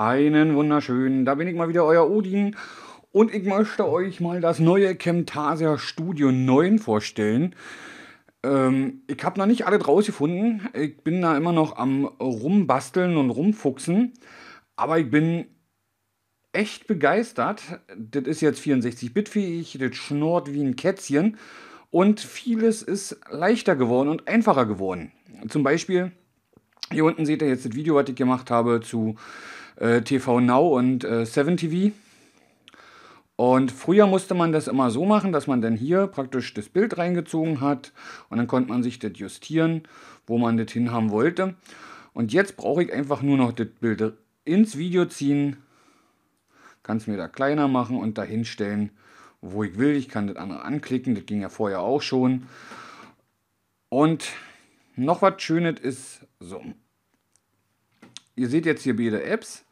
Einen wunderschönen, da bin ich mal wieder, euer Odin. Und ich möchte euch mal das neue Camtasia Studio 9 vorstellen. Ähm, ich habe noch nicht alle rausgefunden. Ich bin da immer noch am Rumbasteln und Rumfuchsen. Aber ich bin echt begeistert. Das ist jetzt 64-Bit-fähig, das schnurrt wie ein Kätzchen. Und vieles ist leichter geworden und einfacher geworden. Zum Beispiel, hier unten seht ihr jetzt das Video, was ich gemacht habe zu äh, TV Now und äh, 7TV. Und früher musste man das immer so machen, dass man dann hier praktisch das Bild reingezogen hat und dann konnte man sich das justieren, wo man das hinhaben wollte. Und jetzt brauche ich einfach nur noch das Bild ins Video ziehen, kann es mir da kleiner machen und da hinstellen, wo ich will. Ich kann das andere anklicken, das ging ja vorher auch schon. Und noch was Schönes ist so. Ihr seht jetzt hier beide Apps.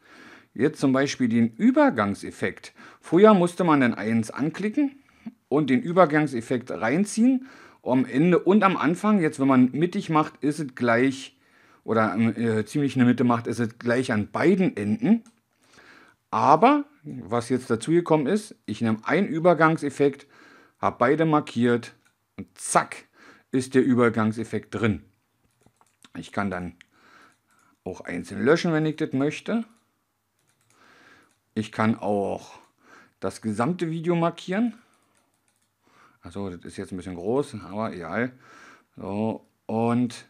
Jetzt zum Beispiel den Übergangseffekt. Früher musste man dann eins anklicken und den Übergangseffekt reinziehen. Am Ende und am Anfang, jetzt wenn man mittig macht, ist es gleich, oder äh, ziemlich der Mitte macht, ist es gleich an beiden Enden. Aber, was jetzt dazugekommen ist, ich nehme einen Übergangseffekt, habe beide markiert und zack, ist der Übergangseffekt drin. Ich kann dann auch einzeln löschen, wenn ich das möchte. Ich kann auch das gesamte Video markieren. Also das ist jetzt ein bisschen groß, aber egal. So, und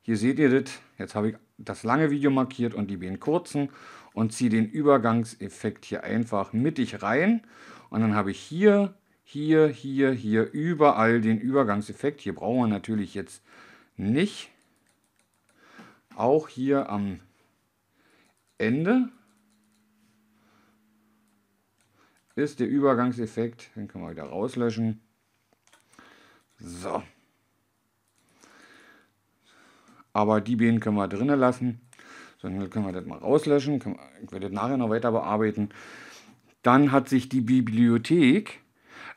hier seht ihr das. Jetzt habe ich das lange Video markiert und die beiden kurzen und ziehe den Übergangseffekt hier einfach mittig rein. Und dann habe ich hier, hier, hier, hier überall den Übergangseffekt. Hier brauchen wir natürlich jetzt nicht. Auch hier am Ende ist der Übergangseffekt. Den können wir wieder rauslöschen. So. Aber die Bienen können wir drinnen lassen. Dann können wir das mal rauslöschen. Ich werde das nachher noch weiter bearbeiten. Dann hat sich die Bibliothek.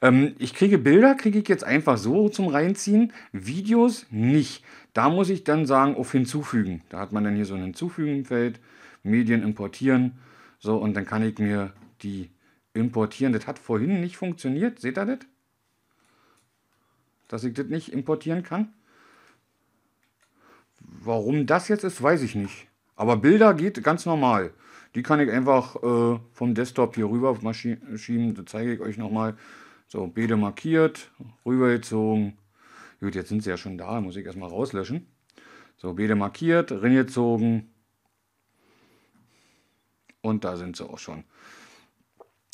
Ähm, ich kriege Bilder, kriege ich jetzt einfach so zum Reinziehen. Videos nicht. Da muss ich dann sagen, auf hinzufügen. Da hat man dann hier so ein Hinzufügenfeld. Medien importieren. So, und dann kann ich mir die importieren. Das hat vorhin nicht funktioniert. Seht ihr das? Dass ich das nicht importieren kann? Warum das jetzt ist, weiß ich nicht. Aber Bilder geht ganz normal. Die kann ich einfach äh, vom Desktop hier rüber schieben. Das zeige ich euch nochmal. So, Bede markiert, rübergezogen. Gut, jetzt sind sie ja schon da, muss ich erstmal rauslöschen. So, Bede markiert, ringezogen. Und da sind sie auch schon.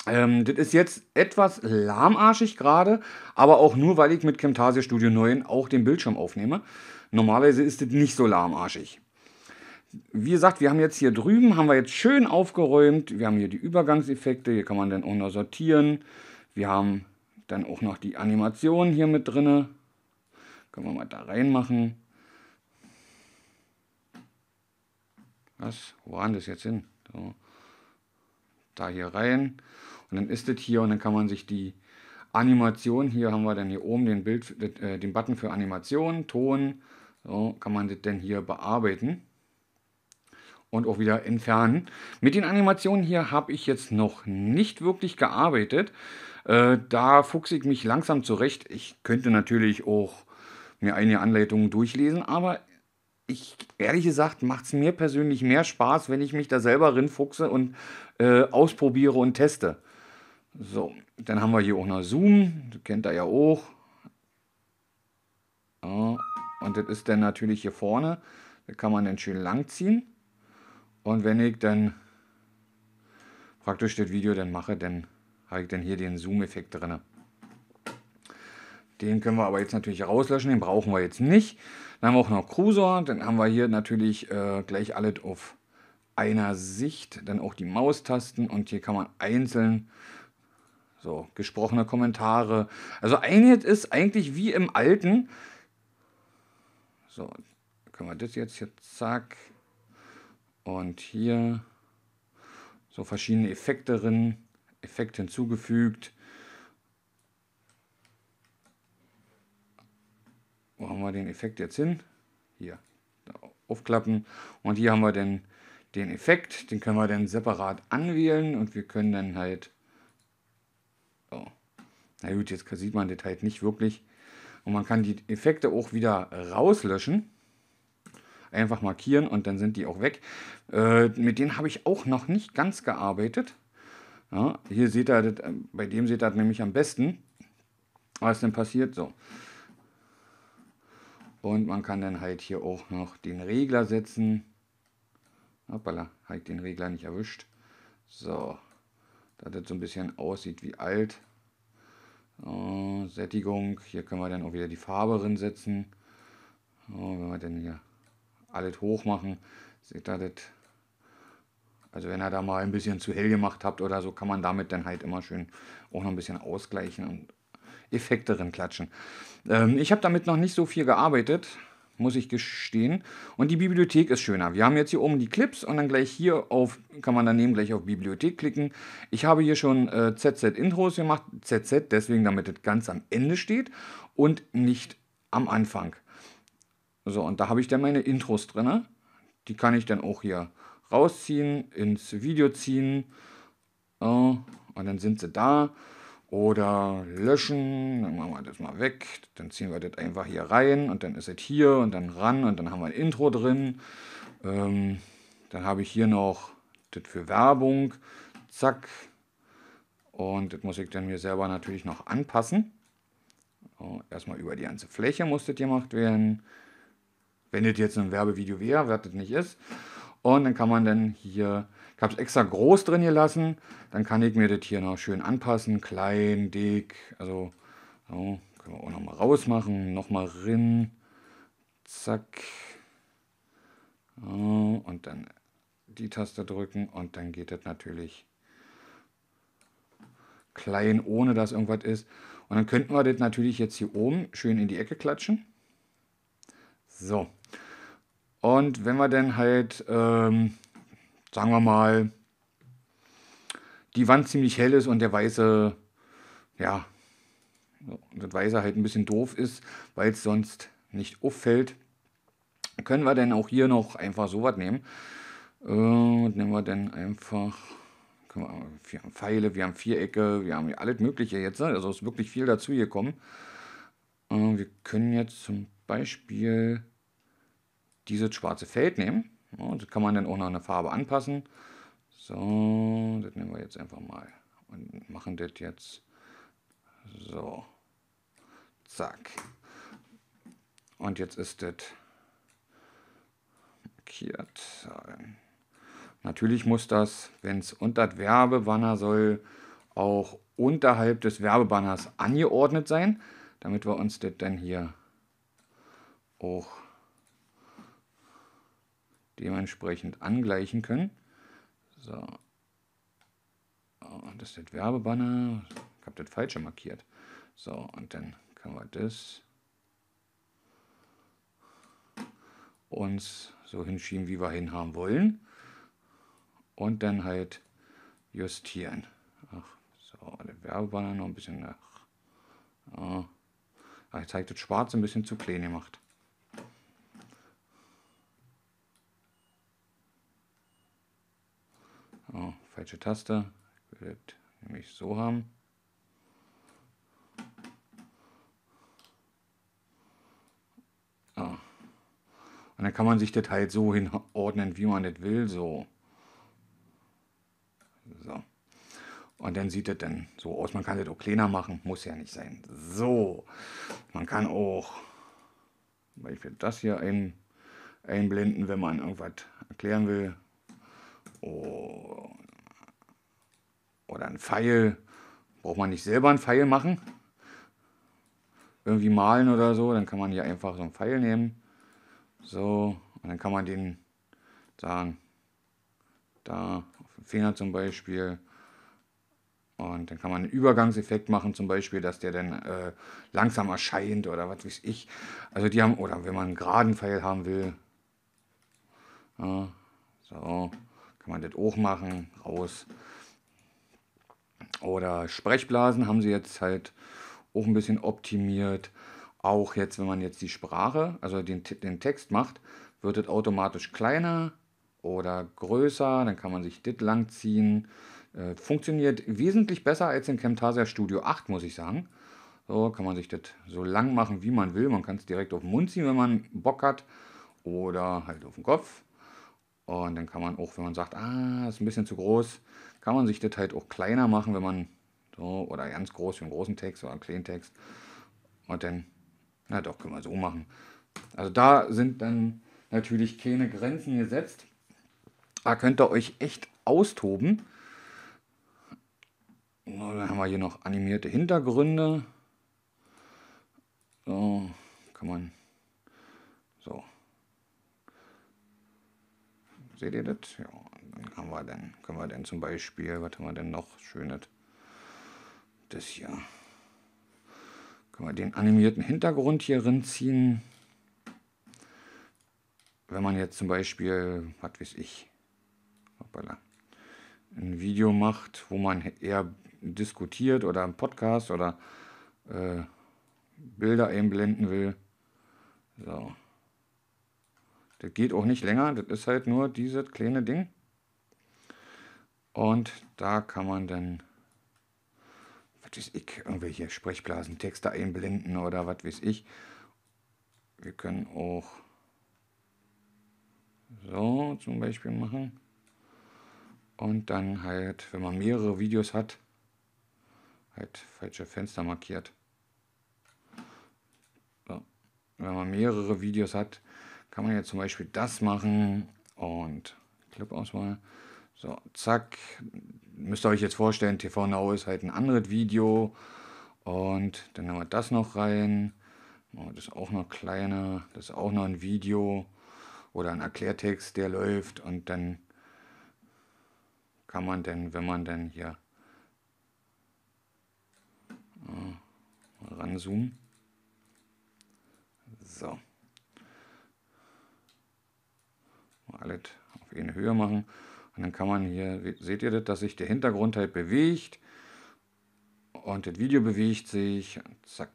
Ähm, das ist jetzt etwas lahmarschig gerade, aber auch nur, weil ich mit Camtasia Studio 9 auch den Bildschirm aufnehme. Normalerweise ist das nicht so lahmarschig. Wie gesagt, wir haben jetzt hier drüben, haben wir jetzt schön aufgeräumt. Wir haben hier die Übergangseffekte, hier kann man dann auch noch sortieren. Wir haben dann auch noch die Animation hier mit drin. Können wir mal da reinmachen. Was? Wo waren das jetzt hin? So da hier rein und dann ist das hier und dann kann man sich die Animation, hier haben wir dann hier oben den, Bild, äh, den Button für Animation, Ton, so kann man das denn hier bearbeiten und auch wieder entfernen. Mit den Animationen hier habe ich jetzt noch nicht wirklich gearbeitet. Äh, da fuchse ich mich langsam zurecht. Ich könnte natürlich auch mir einige Anleitungen durchlesen, aber ich ehrlich gesagt macht es mir persönlich mehr Spaß, wenn ich mich da selber rinfuchse und äh, ausprobiere und teste. So, dann haben wir hier auch noch Zoom, du kennt ihr ja auch. Ja, und das ist dann natürlich hier vorne. Da kann man dann schön lang ziehen. Und wenn ich dann praktisch das Video dann mache, dann habe ich dann hier den Zoom-Effekt drin. Den können wir aber jetzt natürlich rauslöschen, den brauchen wir jetzt nicht. Dann haben wir auch noch Cruiser, dann haben wir hier natürlich äh, gleich alles auf einer Sicht, dann auch die Maustasten und hier kann man einzeln so gesprochene Kommentare. Also Einheit ist eigentlich wie im alten. So, können wir das jetzt hier zack und hier so verschiedene Effekte drin, Effekt hinzugefügt. Wo haben wir den Effekt jetzt hin? Hier, aufklappen. Und hier haben wir den, den Effekt, den können wir dann separat anwählen und wir können dann halt, oh. na gut, jetzt sieht man das halt nicht wirklich. Und man kann die Effekte auch wieder rauslöschen. Einfach markieren und dann sind die auch weg. Äh, mit denen habe ich auch noch nicht ganz gearbeitet. Ja, hier seht ihr, das, äh, bei dem seht ihr das nämlich am besten, was denn passiert. So, und man kann dann halt hier auch noch den Regler setzen. Hoppala, habe ich den Regler nicht erwischt. So, dass das so ein bisschen aussieht wie alt. Äh, Sättigung, hier können wir dann auch wieder die Farbe drin setzen. Äh, wenn wir dann hier alles hoch machen, seht ihr das. Also wenn ihr da mal ein bisschen zu hell gemacht habt oder so, kann man damit dann halt immer schön auch noch ein bisschen ausgleichen und Effekte drin klatschen. Ähm, ich habe damit noch nicht so viel gearbeitet, muss ich gestehen. Und die Bibliothek ist schöner. Wir haben jetzt hier oben die Clips und dann gleich hier auf, kann man daneben gleich auf Bibliothek klicken. Ich habe hier schon äh, ZZ-Intros gemacht, ZZ, deswegen damit es ganz am Ende steht und nicht am Anfang. So, und da habe ich dann meine Intros drin. Die kann ich dann auch hier rausziehen, ins Video ziehen. Oh, und dann sind sie da oder löschen, dann machen wir das mal weg, dann ziehen wir das einfach hier rein und dann ist es hier und dann ran und dann haben wir ein Intro drin. Ähm, dann habe ich hier noch das für Werbung, zack. Und das muss ich dann mir selber natürlich noch anpassen. So, erstmal über die ganze Fläche muss das gemacht werden. Wenn das jetzt ein Werbevideo wäre, was das nicht ist. Und dann kann man dann hier ich habe es extra groß drin gelassen, dann kann ich mir das hier noch schön anpassen. Klein, dick, also so, können wir auch noch mal raus machen, noch mal rin, zack. So, und dann die Taste drücken und dann geht das natürlich klein, ohne dass irgendwas ist. Und dann könnten wir das natürlich jetzt hier oben schön in die Ecke klatschen. So. Und wenn wir dann halt... Ähm, sagen wir mal, die Wand ziemlich hell ist und der weiße, ja, das weiße halt ein bisschen doof ist, weil es sonst nicht auffällt, können wir dann auch hier noch einfach so äh, was nehmen. Und nehmen wir dann einfach, wir, wir haben Pfeile, wir haben Vierecke, wir haben alles Mögliche jetzt. Ne? Also ist wirklich viel dazu gekommen. Äh, wir können jetzt zum Beispiel dieses schwarze Feld nehmen und das kann man dann auch noch eine Farbe anpassen. So, das nehmen wir jetzt einfach mal und machen das jetzt so. Zack. Und jetzt ist das markiert. Natürlich muss das, wenn es unter das Werbebanner soll, auch unterhalb des Werbebanners angeordnet sein, damit wir uns das dann hier auch dementsprechend angleichen können. So. Oh, das ist das Werbebanner. Ich habe das falsche markiert. So, und dann können wir das uns so hinschieben, wie wir hinhaben wollen. Und dann halt justieren. Ach, so, der Werbebanner noch ein bisschen nach. Ah, ich zeigt das Schwarz ein bisschen zu klein gemacht. falsche Taste. Ich will das nämlich so haben. Ah. Und dann kann man sich das halt so hinordnen, wie man das will. So. So. Und dann sieht das dann so aus. Man kann das auch kleiner machen, muss ja nicht sein. So, man kann auch, weil ich das hier ein, einblenden, wenn man irgendwas erklären will. Oh, oder ein Pfeil. Braucht man nicht selber einen Pfeil machen? Irgendwie malen oder so. Dann kann man hier einfach so einen Pfeil nehmen. So. Und dann kann man den sagen. Da auf den Finger zum Beispiel. Und dann kann man einen Übergangseffekt machen, zum Beispiel, dass der dann äh, langsam erscheint oder was weiß ich. Also die haben, oder wenn man einen geraden Pfeil haben will, ja, so, kann man das auch machen, raus oder Sprechblasen haben sie jetzt halt auch ein bisschen optimiert. Auch jetzt, wenn man jetzt die Sprache, also den, den Text macht, wird es automatisch kleiner oder größer. Dann kann man sich das langziehen. Äh, funktioniert wesentlich besser als in Camtasia Studio 8, muss ich sagen. So kann man sich das so lang machen, wie man will. Man kann es direkt auf den Mund ziehen, wenn man Bock hat. Oder halt auf den Kopf. Und dann kann man auch, wenn man sagt, ah, ist ein bisschen zu groß, kann man sich das halt auch kleiner machen, wenn man so, oder ganz groß für einen großen Text oder einen kleinen Text. Und dann, na doch, können wir so machen. Also da sind dann natürlich keine Grenzen gesetzt. Da könnt ihr euch echt austoben. So, dann haben wir hier noch animierte Hintergründe. So, kann man. So, Seht ihr das? Ja, dann haben wir dann. Können wir dann zum Beispiel, was haben wir denn noch Schönes? Das hier. Können wir den animierten Hintergrund hier rinziehen? Wenn man jetzt zum Beispiel, was weiß ich, hoppala, ein Video macht, wo man eher diskutiert oder einen Podcast oder äh, Bilder einblenden will. So, das geht auch nicht länger, das ist halt nur dieses kleine Ding. Und da kann man dann, was weiß ich, irgendwelche Sprechblasentexte einblenden oder was weiß ich. Wir können auch so zum Beispiel machen. Und dann halt, wenn man mehrere Videos hat, halt falsche Fenster markiert. So. Wenn man mehrere Videos hat, kann man jetzt zum Beispiel das machen und Clip-Auswahl. So, zack. Müsst ihr euch jetzt vorstellen, TV Now ist halt ein anderes Video. Und dann haben wir das noch rein. Oh, das ist auch noch kleiner. Das ist auch noch ein Video oder ein Erklärtext, der läuft. Und dann kann man denn, wenn man dann hier ah, ranzoomen. So. alles auf eine Höhe machen. Und dann kann man hier, seht ihr das, dass sich der Hintergrund halt bewegt. Und das Video bewegt sich. Zack.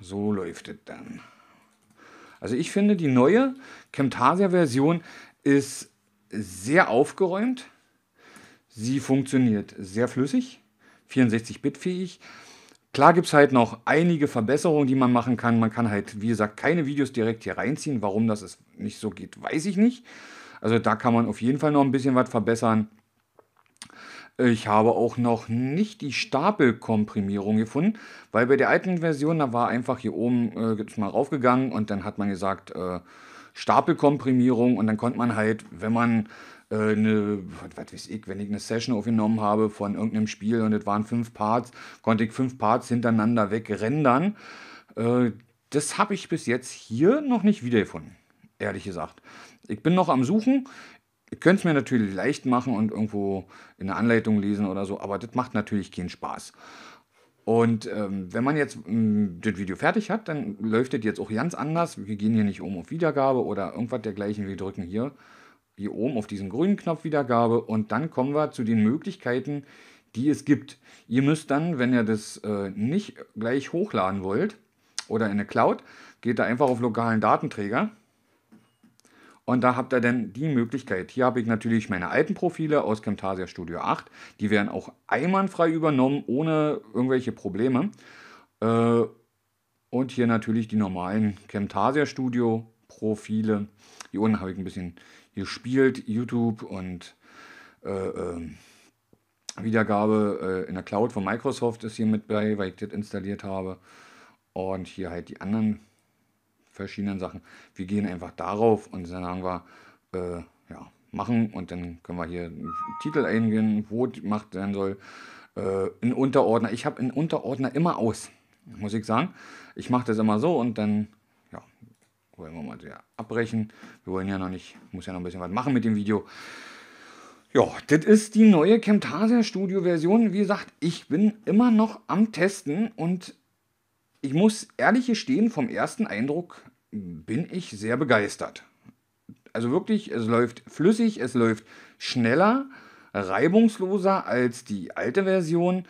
So läuft es dann. Also ich finde, die neue Camtasia-Version ist sehr aufgeräumt. Sie funktioniert sehr flüssig, 64-Bit-fähig. Klar gibt es halt noch einige Verbesserungen, die man machen kann. Man kann halt, wie gesagt, keine Videos direkt hier reinziehen. Warum das ist, nicht so geht, weiß ich nicht. Also da kann man auf jeden Fall noch ein bisschen was verbessern. Ich habe auch noch nicht die Stapelkomprimierung gefunden, weil bei der alten Version, da war einfach hier oben äh, mal raufgegangen und dann hat man gesagt, äh, Stapelkomprimierung und dann konnte man halt, wenn man äh, eine, was weiß ich, wenn ich eine Session aufgenommen habe von irgendeinem Spiel und es waren fünf Parts, konnte ich fünf Parts hintereinander wegrendern. Äh, das habe ich bis jetzt hier noch nicht wiedergefunden, ehrlich gesagt. Ich bin noch am Suchen. Ihr könnt es mir natürlich leicht machen und irgendwo in der Anleitung lesen oder so, aber das macht natürlich keinen Spaß. Und ähm, wenn man jetzt mh, mm, das Video fertig hat, dann läuft das jetzt auch ganz anders. Wir gehen hier nicht um auf Wiedergabe oder irgendwas dergleichen. Wir drücken hier hier oben auf diesen grünen Knopf Wiedergabe und dann kommen wir zu den Möglichkeiten, die es gibt. Ihr müsst dann, wenn ihr das äh, nicht gleich hochladen wollt oder in eine Cloud, geht da einfach auf lokalen Datenträger. Und da habt ihr dann die Möglichkeit. Hier habe ich natürlich meine alten Profile aus Camtasia Studio 8. Die werden auch einwandfrei übernommen, ohne irgendwelche Probleme. Äh, und hier natürlich die normalen Camtasia Studio Profile. Hier unten habe ich ein bisschen hier spielt, YouTube und äh, äh, Wiedergabe äh, in der Cloud von Microsoft ist hier mit bei, weil ich das installiert habe. Und hier halt die anderen verschiedenen Sachen. Wir gehen einfach darauf und dann sagen wir, äh, ja, machen und dann können wir hier einen Titel eingehen, wo gemacht werden soll. Äh, in Unterordner. Ich habe in Unterordner immer aus, muss ich sagen. Ich mache das immer so und dann wollen wir mal wieder abbrechen. Wir wollen ja noch nicht, muss ja noch ein bisschen was machen mit dem Video. Ja, das ist die neue Camtasia Studio Version. Wie gesagt, ich bin immer noch am Testen und ich muss ehrlich gestehen, vom ersten Eindruck bin ich sehr begeistert. Also wirklich, es läuft flüssig, es läuft schneller, reibungsloser als die alte Version.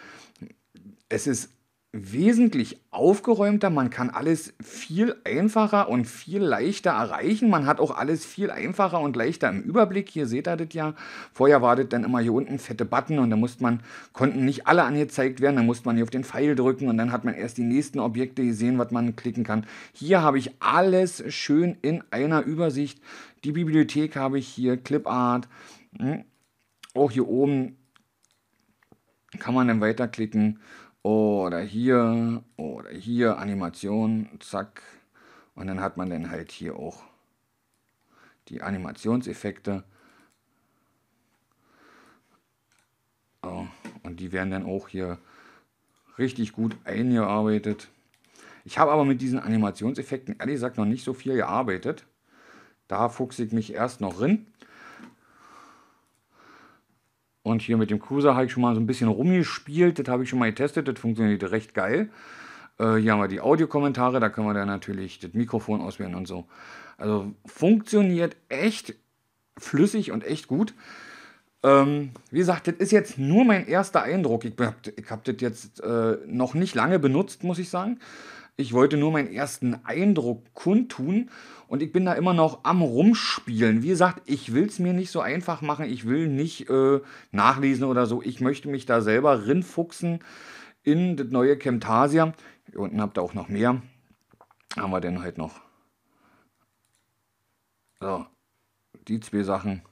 Es ist wesentlich aufgeräumter, man kann alles viel einfacher und viel leichter erreichen. Man hat auch alles viel einfacher und leichter im Überblick. Hier seht ihr das ja. Vorher war das dann immer hier unten fette Button und da musste man, konnten nicht alle angezeigt werden, da musste man hier auf den Pfeil drücken und dann hat man erst die nächsten Objekte gesehen, was man klicken kann. Hier habe ich alles schön in einer Übersicht. Die Bibliothek habe ich hier, Clipart, hm. auch hier oben kann man dann weiterklicken. Oder hier, oder hier, Animation, zack. Und dann hat man dann halt hier auch die Animationseffekte. Oh, und die werden dann auch hier richtig gut eingearbeitet. Ich habe aber mit diesen Animationseffekten ehrlich gesagt noch nicht so viel gearbeitet. Da fuchse ich mich erst noch rin. Und hier mit dem Cruiser habe ich schon mal so ein bisschen rumgespielt. Das habe ich schon mal getestet. Das funktioniert recht geil. Äh, hier haben wir die Audiokommentare. Da können wir dann natürlich das Mikrofon auswählen und so. Also funktioniert echt flüssig und echt gut. Ähm, wie gesagt, das ist jetzt nur mein erster Eindruck. Ich habe hab das jetzt äh, noch nicht lange benutzt, muss ich sagen. Ich wollte nur meinen ersten Eindruck kundtun und ich bin da immer noch am Rumspielen. Wie gesagt, ich will es mir nicht so einfach machen. Ich will nicht äh, nachlesen oder so. Ich möchte mich da selber rinfuchsen in das neue Camtasia. Hier unten habt ihr auch noch mehr. Haben wir denn halt noch? So, die zwei Sachen.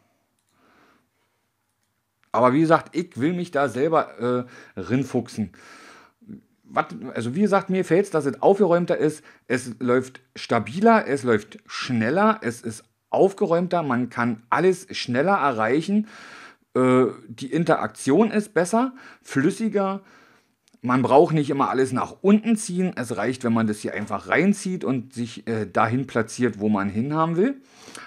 Aber wie gesagt, ich will mich da selber äh, rinfuchsen wat, also wie gesagt, mir fällt es, dass es aufgeräumter ist. Es läuft stabiler, es läuft schneller, es ist aufgeräumter, man kann alles schneller erreichen. Äh, die Interaktion ist besser, flüssiger. Man braucht nicht immer alles nach unten ziehen. Es reicht, wenn man das hier einfach reinzieht und sich äh, dahin platziert, wo man hin haben will.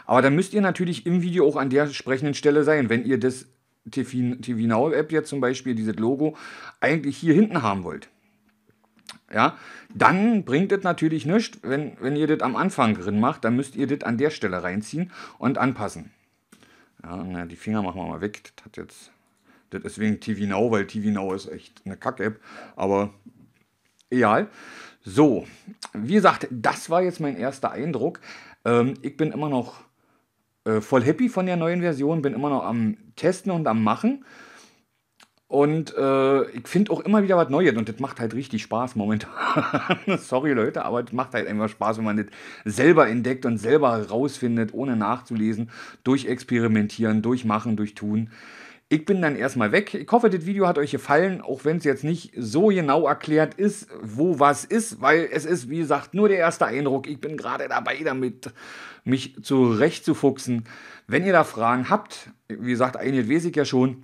Aber dann müsst ihr natürlich im Video auch an der entsprechenden Stelle sein, wenn ihr das TV, TV Now App jetzt zum Beispiel, dieses Logo, eigentlich hier hinten haben wollt ja, dann bringt es natürlich nichts, wenn, wenn ihr das am Anfang drin macht, dann müsst ihr das an der Stelle reinziehen und anpassen. Ja, na, die Finger machen wir mal weg, das hat jetzt, das ist wegen TV Now, weil TV Now ist echt eine Kack-App, aber egal. So, wie gesagt, das war jetzt mein erster Eindruck. Ähm, ich bin immer noch äh, voll happy von der neuen Version, bin immer noch am Testen und am Machen. Und äh, ich finde auch immer wieder was Neues und das macht halt richtig Spaß momentan. Sorry Leute, aber das macht halt einfach Spaß, wenn man das selber entdeckt und selber rausfindet, ohne nachzulesen, durch Experimentieren, durch Machen, durch Tun. Ich bin dann erstmal weg. Ich hoffe, das Video hat euch gefallen, auch wenn es jetzt nicht so genau erklärt ist, wo was ist, weil es ist, wie gesagt, nur der erste Eindruck. Ich bin gerade dabei, damit mich zurechtzufuchsen. Wenn ihr da Fragen habt, wie gesagt, einiges weiß ich ja schon,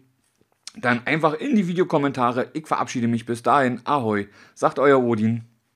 dann einfach in die Videokommentare. Ich verabschiede mich bis dahin. Ahoi, sagt euer Odin.